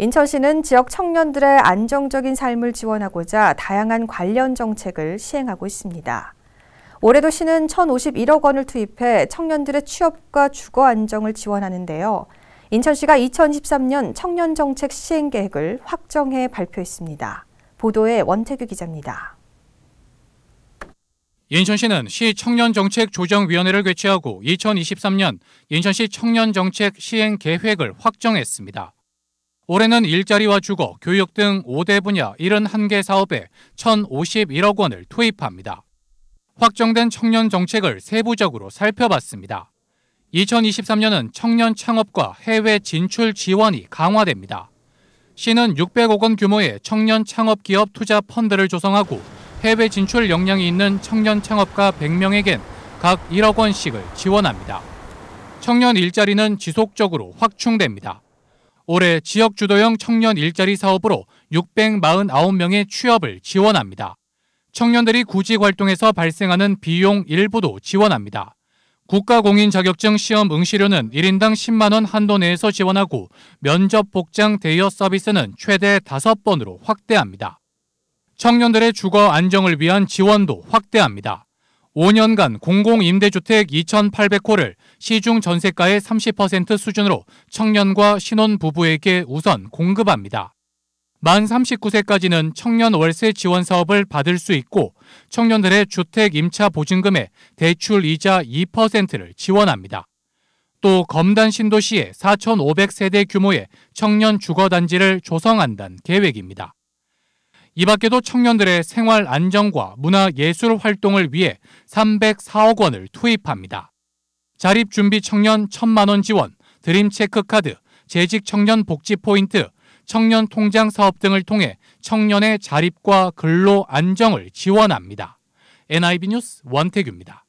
인천시는 지역 청년들의 안정적인 삶을 지원하고자 다양한 관련 정책을 시행하고 있습니다. 올해도 시는 1,051억 원을 투입해 청년들의 취업과 주거 안정을 지원하는데요. 인천시가 2013년 청년 정책 시행 계획을 확정해 발표했습니다. 보도에 원태규 기자입니다. 인천시는 시 청년정책조정위원회를 개최하고 2023년 인천시 청년정책 시행 계획을 확정했습니다. 올해는 일자리와 주거, 교육 등 5대 분야 71개 사업에 1,051억 원을 투입합니다. 확정된 청년 정책을 세부적으로 살펴봤습니다. 2023년은 청년 창업과 해외 진출 지원이 강화됩니다. 시는 600억 원 규모의 청년 창업 기업 투자 펀드를 조성하고 해외 진출 역량이 있는 청년 창업가 100명에겐 각 1억 원씩을 지원합니다. 청년 일자리는 지속적으로 확충됩니다. 올해 지역주도형 청년 일자리 사업으로 649명의 취업을 지원합니다. 청년들이 구직 활동에서 발생하는 비용 일부도 지원합니다. 국가공인 자격증 시험 응시료는 1인당 10만 원 한도 내에서 지원하고 면접 복장 대여 서비스는 최대 5번으로 확대합니다. 청년들의 주거 안정을 위한 지원도 확대합니다. 5년간 공공임대주택 2,800호를 시중 전세가의 30% 수준으로 청년과 신혼부부에게 우선 공급합니다. 만 39세까지는 청년 월세 지원 사업을 받을 수 있고 청년들의 주택 임차 보증금에 대출 이자 2%를 지원합니다. 또 검단 신도시에 4,500세대 규모의 청년 주거단지를 조성한다는 계획입니다. 이 밖에도 청년들의 생활 안정과 문화 예술 활동을 위해 304억 원을 투입합니다. 자립준비 청년 천만원 지원, 드림 체크카드, 재직 청년 복지 포인트, 청년 통장 사업 등을 통해 청년의 자립과 근로 안정을 지원합니다. NIB 뉴스 원태규입니다.